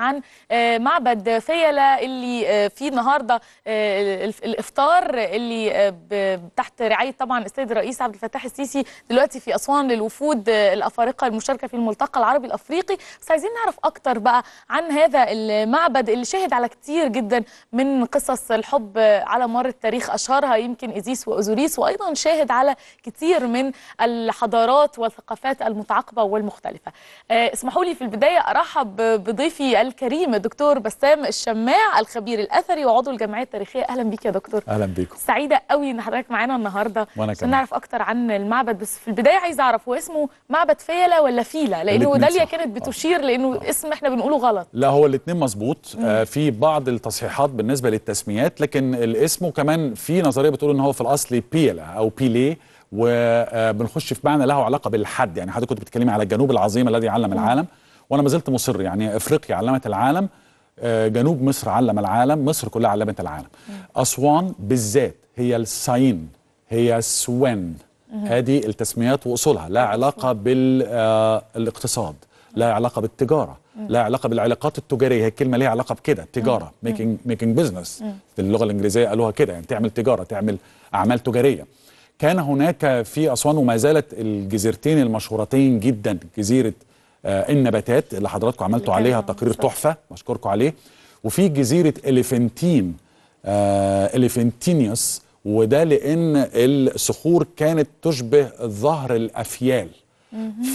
عن آه، معبد فيلة اللي آه، فيه النهارده آه، الافطار اللي تحت رعايه طبعا السيد الرئيس عبد الفتاح السيسي دلوقتي في اسوان للوفود الافارقه المشاركه في الملتقى العربي الافريقي بس عايزين نعرف اكتر بقى عن هذا المعبد اللي شهد على كتير جدا من قصص الحب على مر التاريخ اشهرها يمكن ايزيس واوزوريس وايضا شاهد على كتير من الحضارات والثقافات المتعاقبه والمختلفه اسمحوا لي في البدايه ارحب بضيفي الكريم الدكتور بسام الشماع الخبير الاثري وعضو الجمعيه التاريخيه اهلا بيك يا دكتور اهلا بيكم سعيده قوي ان حضرتك معانا النهارده وأنا عشان نعرف اكتر عن المعبد بس في البدايه عايز اعرف هو اسمه معبد فيلا ولا فيلا لانه داليا كانت آه. بتشير لانه آه. اسم احنا بنقوله غلط لا هو الاثنين مظبوط آه في بعض التصحيحات بالنسبه للتسميات لكن الاسم كمان في نظريه بتقول ان هو في الاصل بيلا او بيليه وبنخش في معنى له علاقه بالحد يعني حضرتك كنت بتتكلمي على الجنوب العظيم الذي علم العالم وانا ما زلت مصر يعني افريقيا علمت العالم آه، جنوب مصر علم العالم مصر كلها علمت العالم اسوان بالذات هي الساين هي سوين هذه التسميات واصولها لا علاقه بالاقتصاد آه، لا علاقه بالتجاره لا علاقه بالعلاقات التجاريه هي الكلمه ليها علاقه بكده تجاره ميكينج ميكينج بزنس باللغه الانجليزيه قالوها كده يعني تعمل تجاره تعمل اعمال تجاريه كان هناك في اسوان وما زالت الجزيرتين المشهورتين جدا جزيره آه، النباتات اللي حضراتكم عملتوا عليها تقرير تحفه بشكركم عليه وفي جزيره اليفنتين آه، اليفنتينيوس وده لان الصخور كانت تشبه ظهر الافيال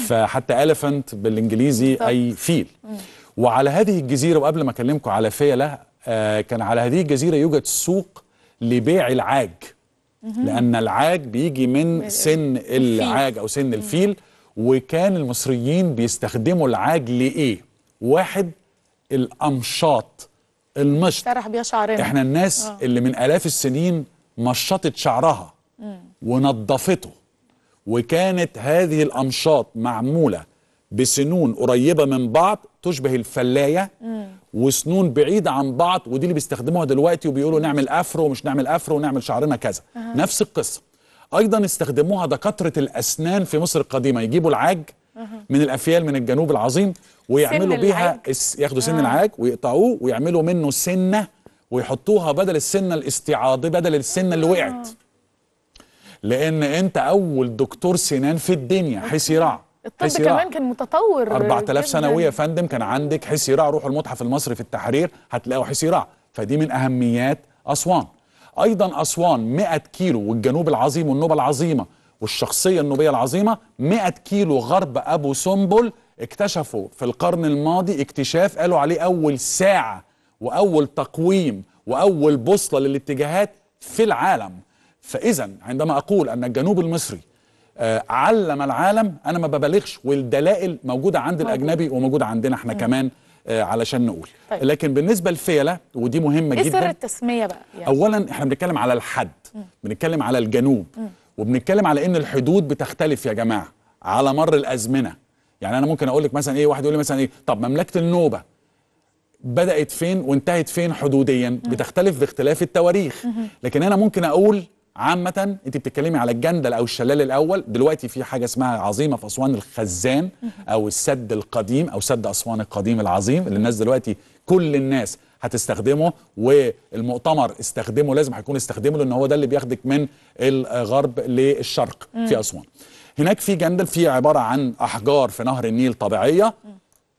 فحتى اليفنت بالانجليزي اي فيل وعلى هذه الجزيره وقبل ما اكلمكم على فيله آه، كان على هذه الجزيره يوجد سوق لبيع العاج لان العاج بيجي من سن العاج او سن الفيل وكان المصريين بيستخدموا العاج لإيه واحد الأمشاط المشط سرح بيها شعرنا احنا الناس أوه. اللي من آلاف السنين مشطت شعرها ونظفته وكانت هذه الأمشاط معمولة بسنون قريبة من بعض تشبه الفلاية وسنون بعيدة عن بعض ودي اللي بيستخدموها دلوقتي وبيقولوا نعمل أفرو ومش نعمل أفرو ونعمل شعرنا كذا آه. نفس القصة ايضا استخدموها دكاتره الاسنان في مصر القديمه يجيبوا العاج من الافيال من الجنوب العظيم ويعملوا بيها ياخدوا سن آه. العاج ويقطعوه ويعملوا منه سنه ويحطوها بدل السنه الاستعاضي بدل السنه اللي آه. وقعت لان انت اول دكتور سنان في الدنيا آه. حسيراع الطب كمان كان متطور 4000 سنويه يا فندم كان عندك راع روحوا المتحف المصري في التحرير هتلاقوا راع فدي من اهميات اسوان ايضا اسوان 100 كيلو والجنوب العظيم والنوبه العظيمه والشخصيه النوبيه العظيمه 100 كيلو غرب ابو سنبل اكتشفوا في القرن الماضي اكتشاف قالوا عليه اول ساعه واول تقويم واول بوصله للاتجاهات في العالم فاذا عندما اقول ان الجنوب المصري آه، علم العالم انا ما ببالغش والدلائل موجوده عند الاجنبي وموجوده عندنا احنا كمان آه، علشان نقول طيب. لكن بالنسبه للفيله ودي مهمه إيه جدا ايه سر التسميه بقى يعني. اولا احنا بنتكلم على الحد م. بنتكلم على الجنوب م. وبنتكلم على ان الحدود بتختلف يا جماعه على مر الازمنه يعني انا ممكن اقول لك مثلا ايه واحد يقول لي مثلا ايه طب مملكه النوبه بدات فين وانتهت فين حدوديا بتختلف باختلاف التواريخ لكن انا ممكن اقول عامة انت بتتكلمي على الجندل او الشلال الاول دلوقتي في حاجة اسمها عظيمة في اسوان الخزان او السد القديم او سد اسوان القديم العظيم اللي الناس دلوقتي كل الناس هتستخدمه والمؤتمر استخدمه لازم هيكون استخدمه لان هو ده اللي بياخدك من الغرب للشرق في اسوان هناك في جندل في عبارة عن احجار في نهر النيل طبيعية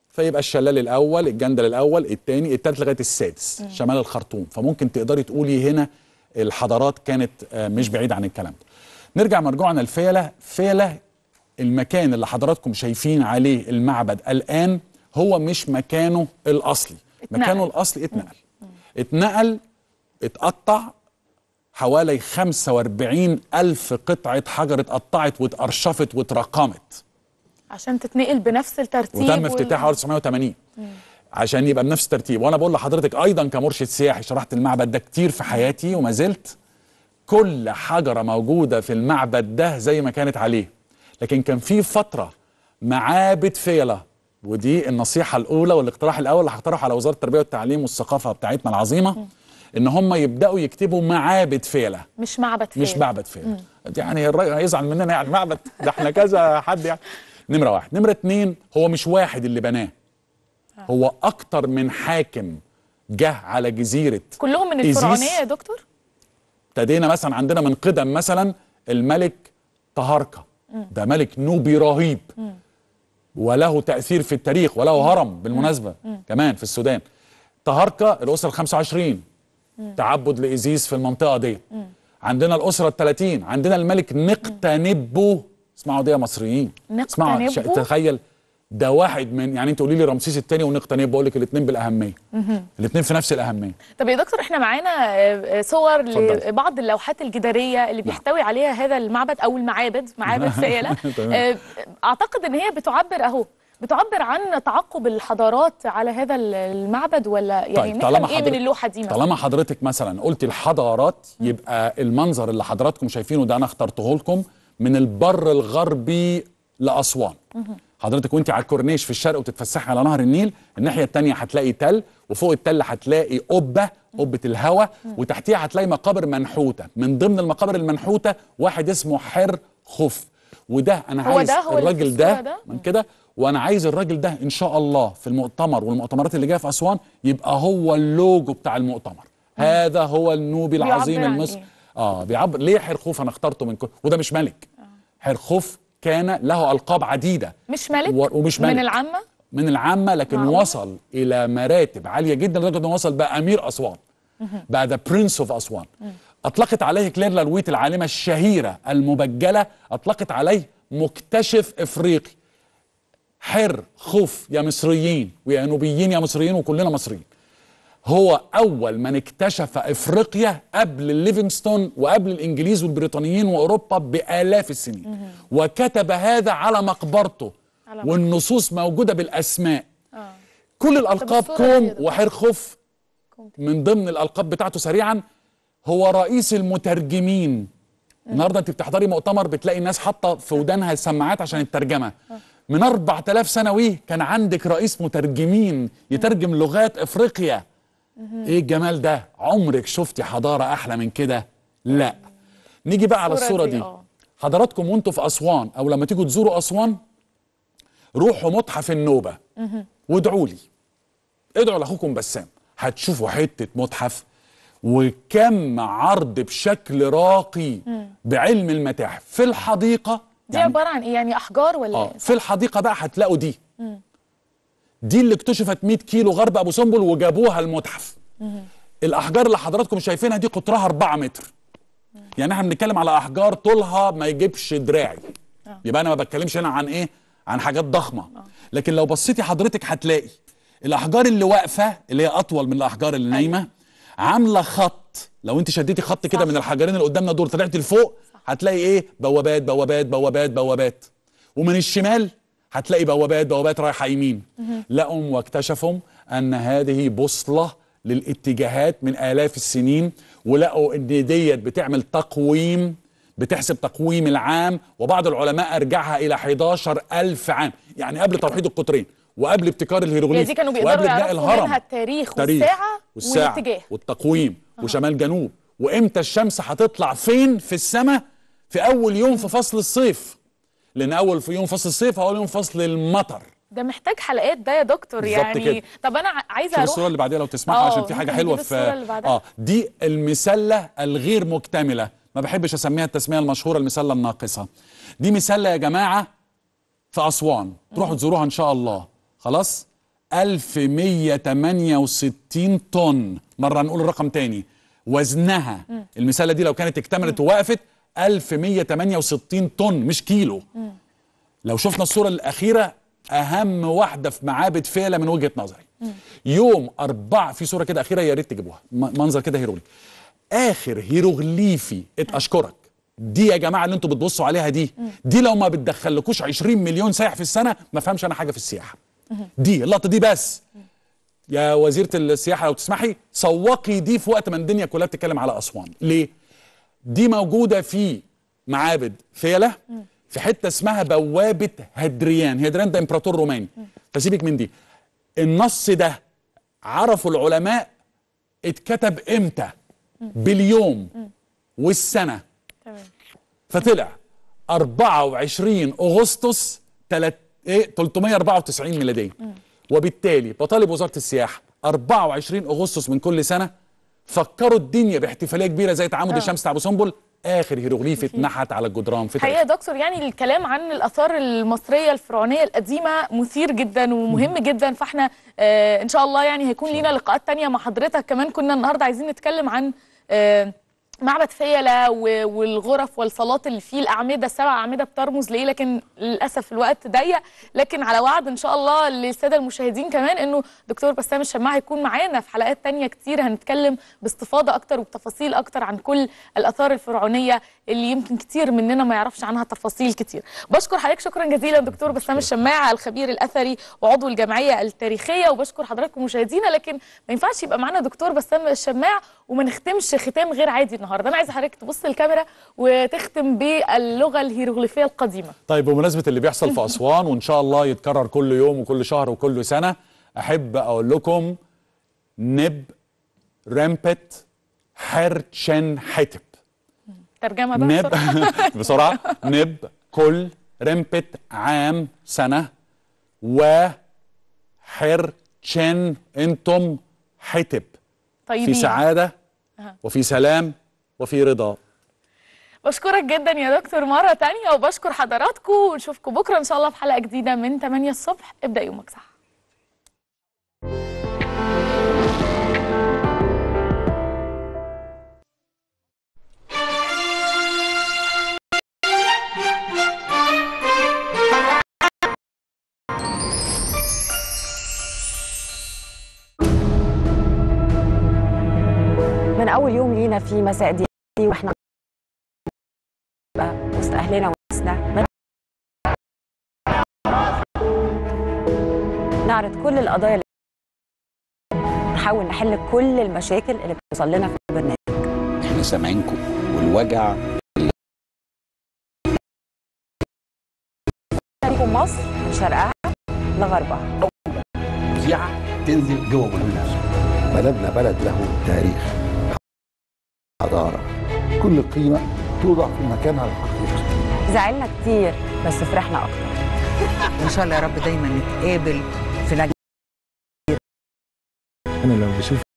فيبقى الشلال الاول الجندل الاول الثاني الثالث لغايه السادس شمال الخرطوم فممكن تقدري تقولي هنا الحضارات كانت آه، مش بعيدة عن الكلام ده نرجع مرجوعنا الفيلة فيلة المكان اللي حضراتكم شايفين عليه المعبد الآن هو مش مكانه الأصلي اتنقل. مكانه الأصلي اتنقل اتنقل اتقطع حوالي 45 ألف قطعة حجر اتقطعت واتقرشفت واترقمت عشان تتنقل بنفس الترتيب وتم افتتاحها 1980 عشان يبقى بنفس الترتيب وانا بقول لحضرتك ايضا كمرشد سياحي شرحت المعبد ده كتير في حياتي وما زلت كل حجره موجوده في المعبد ده زي ما كانت عليه لكن كان في فتره معابد فيله ودي النصيحه الاولى والاقتراح الاول اللي هقترحه على وزاره التربيه والتعليم والثقافه بتاعتنا العظيمه ان هم يبداوا يكتبوا معابد فيله مش معبد فيله مش معبد فيله يعني الراجل هيزعل مننا يعني معبد ده احنا كذا حد يعني نمره واحد نمره اتنين هو مش واحد اللي بناه آه. هو اكتر من حاكم جه على جزيره كلهم من الفرعونيه يا دكتور ابتدينا مثلا عندنا من قدم مثلا الملك طهاركه ده ملك نوبي رهيب م. وله تاثير في التاريخ وله هرم بالمناسبه م. كمان في السودان طهركة الاسره ال 25 تعبد لايزيس في المنطقه دي م. عندنا الاسره ال 30 عندنا الملك نقتنبو اسمعوا دي يا مصريين نقتنبو اسمعوا تخيل ده واحد من يعني انت قولي لي رمسيس الثاني ونقطه بقول لك الاثنين بالاهميه الاثنين في نفس الاهميه طب يا دكتور احنا معانا آه، صور لبعض اللوحات الجداريه اللي نعم. بيحتوي عليها هذا المعبد او المعابد معابد فيلة آه، اعتقد ان هي بتعبر اهو بتعبر عن تعقب الحضارات على هذا المعبد ولا طيب، يعني طيب طالما ايه من اللوحه دي طالما حضرتك مثلا قلت الحضارات يبقى المنظر اللي حضراتكم شايفينه ده انا اخترته لكم من البر الغربي لاسوان حضرتك وانت على الكورنيش في الشرق وتتفسحي على نهر النيل الناحيه الثانيه هتلاقي تل وفوق التل هتلاقي قبه قبه الهوى وتحتيها هتلاقي مقابر منحوته من ضمن المقابر المنحوته واحد اسمه حر خف وده انا هو عايز ده هو الراجل ده, ده من كده وانا عايز الراجل ده ان شاء الله في المؤتمر والمؤتمرات اللي جايه في اسوان يبقى هو اللوجو بتاع المؤتمر هذا هو النوبي العظيم المصري إيه؟ اه بيعبر ليه حرخوف انا اخترته من كل وده مش ملك آه. حرخوف كان له ألقاب عديدة مش ملك و... ومش ملك من العامة من العامة لكن معقول. وصل إلى مراتب عالية جدا لدرجة أنه وصل بقى أمير أسوان بقى ذا برنس اوف أسوان أطلقت عليه كلير لارويت العالمة الشهيرة المبجلة أطلقت عليه مكتشف إفريقي حر خوف يا مصريين ويا نوبيين يا مصريين وكلنا مصريين هو اول من اكتشف افريقيا قبل الليفينستون وقبل الانجليز والبريطانيين واوروبا بالاف السنين وكتب هذا على مقبرته والنصوص موجوده بالاسماء آه. كل الالقاب كوم وحرخوف من ضمن الالقاب بتاعته سريعا هو رئيس المترجمين آه. النهارده انت بتحضري مؤتمر بتلاقي الناس حاطه في آه. ودانها سماعات عشان الترجمه من 4000 سنه كان عندك رئيس مترجمين يترجم لغات افريقيا ايه الجمال ده عمرك شفتي حضاره احلى من كده لا نيجي بقى على الصوره دي, اه. حضراتكم وانتوا في اسوان او لما تيجوا تزوروا اسوان روحوا متحف النوبه وادعوا لي ادعوا لاخوكم بسام هتشوفوا حته متحف وكم عرض بشكل راقي بعلم المتاحف في الحديقه دي يعني عباره عن ايه يعني احجار ولا آه. في الحديقه بقى هتلاقوا دي دي اللي اكتشفت 100 كيلو غرب ابو سمبل وجابوها المتحف الاحجار اللي حضراتكم شايفينها دي قطرها 4 متر يعني احنا بنتكلم على احجار طولها ما يجيبش دراعي آه. يبقى انا ما بتكلمش هنا عن ايه عن حاجات ضخمه آه. لكن لو بصيتي حضرتك هتلاقي الاحجار اللي واقفه اللي هي اطول من الاحجار اللي نايمه أيوة. عامله خط لو انت شديتي خط كده من الحجرين اللي قدامنا دول طلعتي لفوق هتلاقي ايه بوابات بوابات بوابات بوابات ومن الشمال هتلاقي بوابات بوابات رايحه يمين لقوا واكتشفوا ان هذه بوصله للاتجاهات من الاف السنين ولقوا ان ديت بتعمل تقويم بتحسب تقويم العام وبعض العلماء ارجعها الى 11000 عام يعني قبل توحيد القطرين وقبل ابتكار الهيروغليف يعني كانوا الهرم يعرفوا منها التاريخ, التاريخ والساعه, والساعة والاتجاه والتقويم أه. وشمال جنوب وامتى الشمس هتطلع فين في السماء في اول يوم في فصل الصيف لان اول في يوم فصل الصيف هقول يوم فصل المطر ده محتاج حلقات ده يا دكتور يعني كده. طب انا عايزه اروح الصوره اللي بعديها لو تسمعها أوه. عشان آه، في حاجه حلوه في اه دي المسله الغير مكتمله ما بحبش اسميها التسميه المشهوره المسله الناقصه دي مسله يا جماعه في اسوان تروحوا تزوروها ان شاء الله خلاص 1168 طن مره نقول الرقم تاني وزنها المسله دي لو كانت اكتملت ووقفت 1168 طن مش كيلو لو شفنا الصورة الأخيرة أهم واحدة في معابد فيلة من وجهة نظري يوم أربعة في صورة كده أخيرة يا ريت تجيبوها منظر كده هيروغليفي آخر هيروغليفي أشكرك دي يا جماعة اللي انتوا بتبصوا عليها دي دي لو ما بتدخلكوش 20 مليون سايح في السنة ما فهمش أنا حاجة في السياحة دي اللقطة دي بس يا وزيرة السياحة لو تسمحي سوقي دي في وقت ما الدنيا كلها بتتكلم على أسوان ليه؟ دي موجوده في معابد فيله في حته اسمها بوابه هدريان هدريان ده امبراطور روماني فسيبك من دي النص ده عرفوا العلماء اتكتب امتى باليوم والسنه فطلع 24 اغسطس 394 إيه، ميلاديه وبالتالي بطالب وزاره السياحه 24 اغسطس من كل سنه فكروا الدنيا باحتفاليه كبيره زي تعامد آه. الشمس بتاع ابو سنبل اخر هيروغليف اتنحت على الجدران في الحقيقه يا دكتور يعني الكلام عن الاثار المصريه الفرعونيه القديمه مثير جدا ومهم جدا فاحنا آه ان شاء الله يعني هيكون لينا لقاءات ثانيه مع حضرتك كمان كنا النهارده عايزين نتكلم عن آه معبد فيلا والغرف والصالات اللي فيه الاعمده السبع اعمده بترمز ليه لكن للاسف الوقت ضيق لكن على وعد ان شاء الله للساده المشاهدين كمان انه دكتور بسام الشماعي هيكون معانا في حلقات تانية كتير هنتكلم باستفاضه اكتر وبتفاصيل اكتر عن كل الاثار الفرعونيه اللي يمكن كتير مننا ما يعرفش عنها تفاصيل كتير بشكر حضرتك شكرا جزيلا دكتور بسام الشماعي الخبير الاثري وعضو الجمعيه التاريخيه وبشكر حضراتكم مشاهدينا لكن ما ينفعش يبقى معانا دكتور بسام الشماعي وما نختمش ختام غير عادي النهارده انا عايز حضرتك تبص للكاميرا وتختم باللغه الهيروغليفيه القديمه طيب بمناسبه اللي بيحصل في اسوان وان شاء الله يتكرر كل يوم وكل شهر وكل سنه احب اقول لكم نب رامبت حرشن حتب ترجمه بقى نب بسرعه نب كل رمبت عام سنه و تشن انتم حتب طيبين. في سعاده وفي سلام وفي رضا بشكرك جدا يا دكتور مرة تانية وبشكر حضراتكم ونشوفكم بكرة إن شاء الله في حلقة جديدة من 8 الصبح ابدأ يومك صح اول يوم لينا في مساء دي واحنا وسط اهلنا وناسنا نعرض كل القضايا اللي نحاول نحل كل المشاكل اللي بتوصل لنا في البرنامج احنا سامعينكم والوجع مصر من شرقها لغربها مذيعه تنزل جوه بلدنا بلدنا بلد له تاريخ حضاره كل قيمه توضع في مكانها الحقيقي زعلنا كتير بس فرحنا اكتر ان شاء الله يا رب دايما نتقابل في نجاح انا لو بشوف